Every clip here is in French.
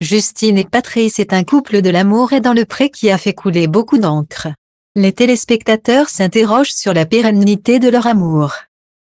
Justine et Patrice est un couple de l'amour et dans le pré qui a fait couler beaucoup d'encre. Les téléspectateurs s'interrogent sur la pérennité de leur amour.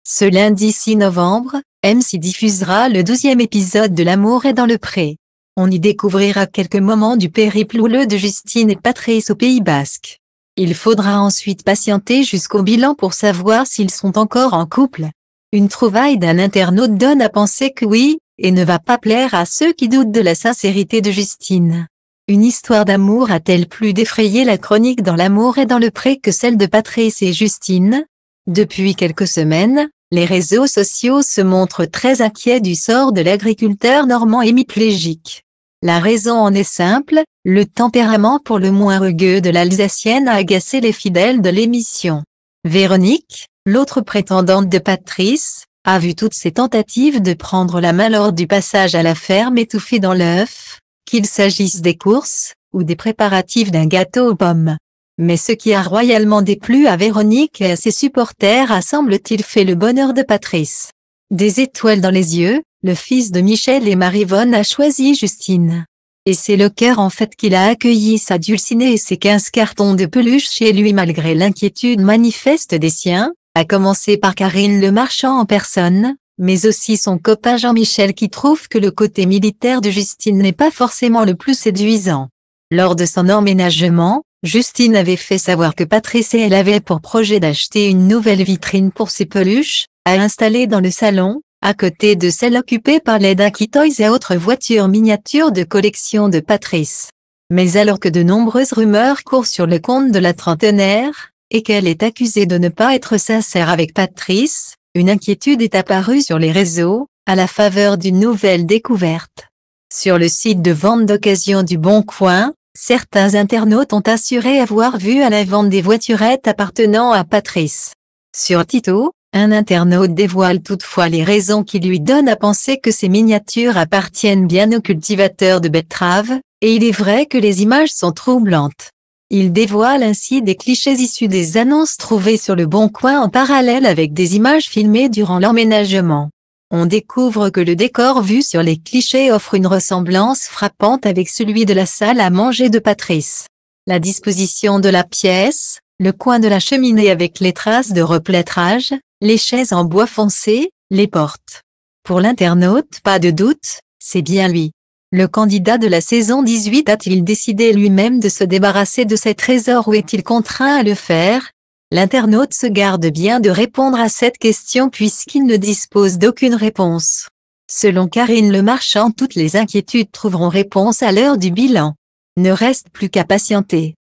Ce lundi 6 novembre, MC diffusera le douzième épisode de L'amour et dans le pré. On y découvrira quelques moments du périple houleux de Justine et Patrice au Pays Basque. Il faudra ensuite patienter jusqu'au bilan pour savoir s'ils sont encore en couple. Une trouvaille d'un internaute donne à penser que oui, et ne va pas plaire à ceux qui doutent de la sincérité de Justine. Une histoire d'amour a-t-elle plus défrayé la chronique dans l'amour et dans le pré que celle de Patrice et Justine Depuis quelques semaines, les réseaux sociaux se montrent très inquiets du sort de l'agriculteur normand hémiplégique. La raison en est simple, le tempérament pour le moins rugueux de l'Alsacienne a agacé les fidèles de l'émission. Véronique, l'autre prétendante de Patrice, a vu toutes ses tentatives de prendre la main lors du passage à la ferme étouffée dans l'œuf, qu'il s'agisse des courses, ou des préparatifs d'un gâteau aux pommes. Mais ce qui a royalement déplu à Véronique et à ses supporters a semble-t-il fait le bonheur de Patrice. Des étoiles dans les yeux, le fils de Michel et Marivonne a choisi Justine. Et c'est le cœur en fait qu'il a accueilli sa dulcinée et ses quinze cartons de peluche chez lui malgré l'inquiétude manifeste des siens, à commencer par Karine Le Marchand en personne, mais aussi son copain Jean-Michel qui trouve que le côté militaire de Justine n'est pas forcément le plus séduisant. Lors de son emménagement, Justine avait fait savoir que Patrice et elle avaient pour projet d'acheter une nouvelle vitrine pour ses peluches, à installer dans le salon, à côté de celle occupée par les Ducky Toys et autres voitures miniatures de collection de Patrice. Mais alors que de nombreuses rumeurs courent sur le compte de la trentenaire, et qu'elle est accusée de ne pas être sincère avec Patrice, une inquiétude est apparue sur les réseaux, à la faveur d'une nouvelle découverte. Sur le site de vente d'occasion du Bon Coin, certains internautes ont assuré avoir vu à la vente des voiturettes appartenant à Patrice. Sur Tito, un internaute dévoile toutefois les raisons qui lui donnent à penser que ces miniatures appartiennent bien aux cultivateurs de betteraves, et il est vrai que les images sont troublantes. Il dévoile ainsi des clichés issus des annonces trouvées sur le Bon Coin en parallèle avec des images filmées durant l'emménagement. On découvre que le décor vu sur les clichés offre une ressemblance frappante avec celui de la salle à manger de Patrice. La disposition de la pièce, le coin de la cheminée avec les traces de replâtrage, les chaises en bois foncé, les portes. Pour l'internaute, pas de doute, c'est bien lui. Le candidat de la saison 18 a-t-il décidé lui-même de se débarrasser de ses trésors ou est-il contraint à le faire L'internaute se garde bien de répondre à cette question puisqu'il ne dispose d'aucune réponse. Selon Karine Le Marchand, toutes les inquiétudes trouveront réponse à l'heure du bilan. Ne reste plus qu'à patienter.